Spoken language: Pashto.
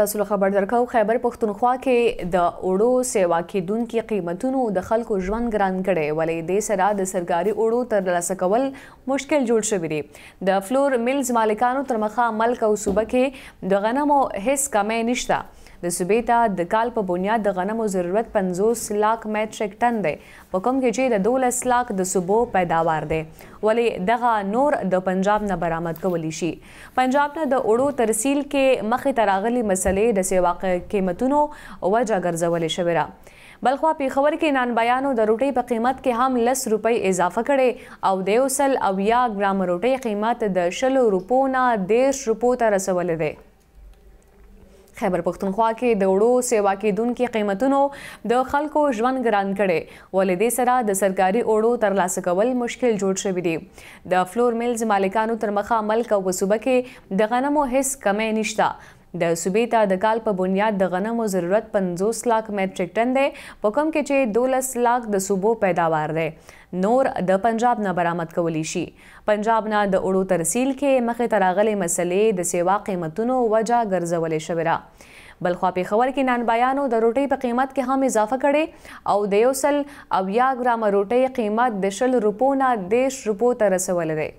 تاسو له خبر درکاو خیبر پښتونخوا کې د اوړو سیوا کېدونکو قیمتونو د خلکو ژوند ګران کړي ولې د سره د سرګاري اوړو تر لاسه کول مشکل جوړ شوی دی د فلور ملز مالکانو تر مخه ملک او صوبه کې د غنمو هیڅ کمی نشته د صوبې ته د کال په بنیاد د غنمو ضرورت 50 لاک میټریک ټن دی په کوم کې چې د 12 لاک د صوبو پیداوار دی ولې دغه نور د پنجاب نه برآمد کولی شي پنجاب نه د اوړو ترسیل کې مخې ته راغلي مسلې د سیواقع قیمتونو وجه ګرځولې شوې را بلخوا پیښور کې نان بیانو د روټۍ په قیمت کې هم لس روپۍ اضافه کړې او د یو سل اویا ګرام روټۍ قیمت د شلو روپو نه دیرش روپو ته رسولی دی خیبر پښتونخوا کې د وړو سیوا کېدونکو قیمتونو د خلکو ژوند ګران کړي ولې سره د سرکاري اوړو ترلاسه کول مشکل جوړ شوی دی د فلور میلز مالکانو تر مخه عمل کوي صوبه کې د غنمو هیڅ کمی نشته د صوبې ته د کال په بنیاد د غنمو ضرورت 50 لک میټریک ټن دی په کوم کې چې 12 لک د صوبو پیداوار دی نور د پنجاب نه برامت کولی شي پنجاب نه د اړو ترسیل کې مخې تراغلې مسلې د سیوا قیمتونو وجه ګرځولې شوې را بلخوا پیښور کې نانبایانو د روټۍ په قیمت کې هم اضافه کړې او د یو سل اویا ګرامه روټۍ قیمت د شل روپو نه دیش روپو ته رسولی دی